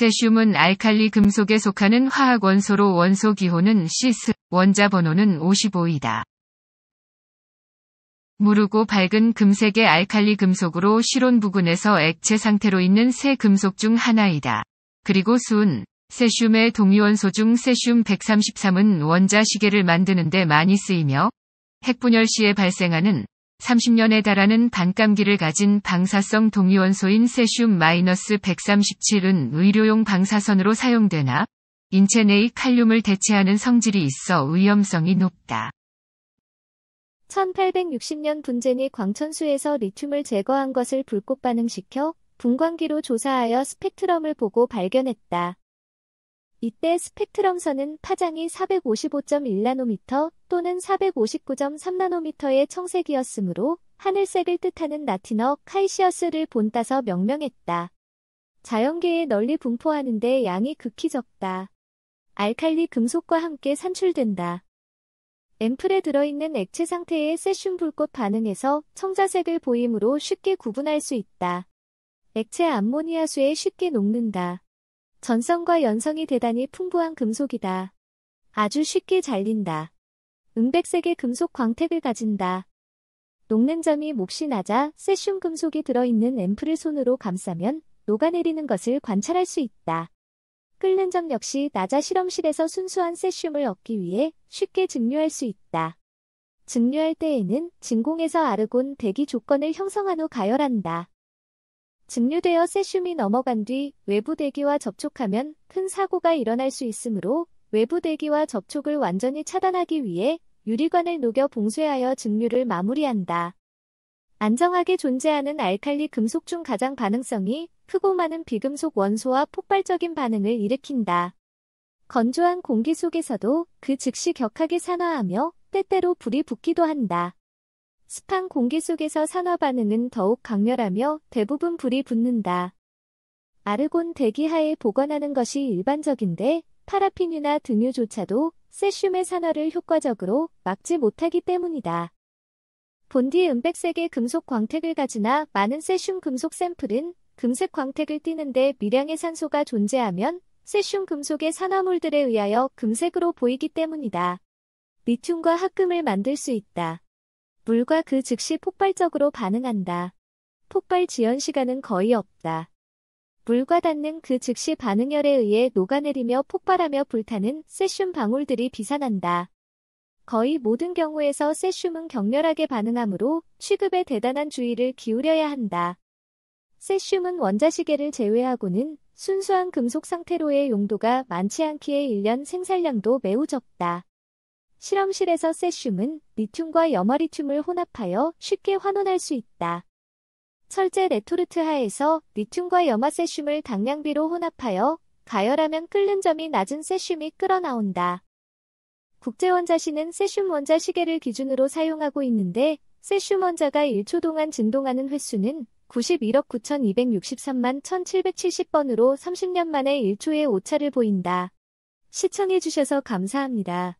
세슘은 알칼리 금속에 속하는 화학원소로 원소 기호는 시스, 원자 번호는 55이다. 무르고 밝은 금색의 알칼리 금속으로 실온 부근에서 액체 상태로 있는 세 금속 중 하나이다. 그리고 순, 세슘의 동위원소 중 세슘 133은 원자 시계를 만드는 데 많이 쓰이며 핵분열 시에 발생하는 30년에 달하는 반감기를 가진 방사성 동위원소인 세슘-137은 의료용 방사선으로 사용되나 인체 내의 칼륨을 대체하는 성질이 있어 위험성이 높다. 1860년 분젠이 광천수에서 리튬을 제거한 것을 불꽃 반응시켜 분광기로 조사하여 스펙트럼을 보고 발견했다. 이때 스펙트럼선은 파장이 455.1나노미터 또는 459.3나노미터의 청색이었으므로 하늘색을 뜻하는 라틴어 카이시어스를 본따서 명명했다. 자연계에 널리 분포하는데 양이 극히 적다. 알칼리 금속과 함께 산출된다. 앰플에 들어있는 액체 상태의 세슘 불꽃 반응에서 청자색을 보이므로 쉽게 구분할 수 있다. 액체 암모니아수에 쉽게 녹는다. 전성과 연성이 대단히 풍부한 금속이다. 아주 쉽게 잘린다. 은백색의 금속 광택을 가진다. 녹는 점이 몹시 낮아 세슘 금속이 들어있는 앰플을 손으로 감싸면 녹아내리는 것을 관찰할 수 있다. 끓는 점 역시 낮아 실험실에서 순수한 세슘을 얻기 위해 쉽게 증류할 수 있다. 증류할 때에는 진공에서 아르곤 대기 조건을 형성한 후 가열한다. 증류되어 세슘이 넘어간 뒤 외부 대기와 접촉하면 큰 사고가 일어날 수 있으므로 외부 대기와 접촉을 완전히 차단하기 위해 유리관을 녹여 봉쇄하여 증류를 마무리한다. 안정하게 존재하는 알칼리 금속 중 가장 반응성이 크고 많은 비금속 원소와 폭발적인 반응을 일으킨다. 건조한 공기 속에서도 그 즉시 격하게 산화하며 때때로 불이 붙기도 한다. 습한 공기 속에서 산화 반응은 더욱 강렬하며 대부분 불이 붙는다. 아르곤 대기하에 보관하는 것이 일반적인데 파라핀이나 등유조차도 세슘의 산화를 효과적으로 막지 못하기 때문이다. 본디 은백색의 금속 광택을 가지나 많은 세슘 금속 샘플은 금색 광택을 띠는데 미량의 산소가 존재하면 세슘 금속의 산화물들에 의하여 금색으로 보이기 때문이다. 리튬과 합금을 만들 수 있다. 물과 그 즉시 폭발적으로 반응한다. 폭발 지연 시간은 거의 없다. 물과 닿는 그 즉시 반응열에 의해 녹아내리며 폭발하며 불타는 세슘 방울들이 비산한다. 거의 모든 경우에서 세슘은 격렬하게 반응하므로 취급에 대단한 주의를 기울여야 한다. 세슘은 원자시계를 제외하고는 순수한 금속 상태로의 용도가 많지 않기에 1년 생산량도 매우 적다. 실험실에서 세슘은 리튬과 염화리튬을 혼합하여 쉽게 환원할 수 있다. 철제 레토르트 하에서 리튬과 염화세슘을 당량비로 혼합하여 가열하면 끓는 점이 낮은 세슘이 끓어나온다. 국제원자시는 세슘 원자 시계를 기준으로 사용하고 있는데 세슘 원자가 1초 동안 진동하는 횟수는 91억 9263만 1770번으로 30년 만에 1초의 오차를 보인다. 시청해주셔서 감사합니다.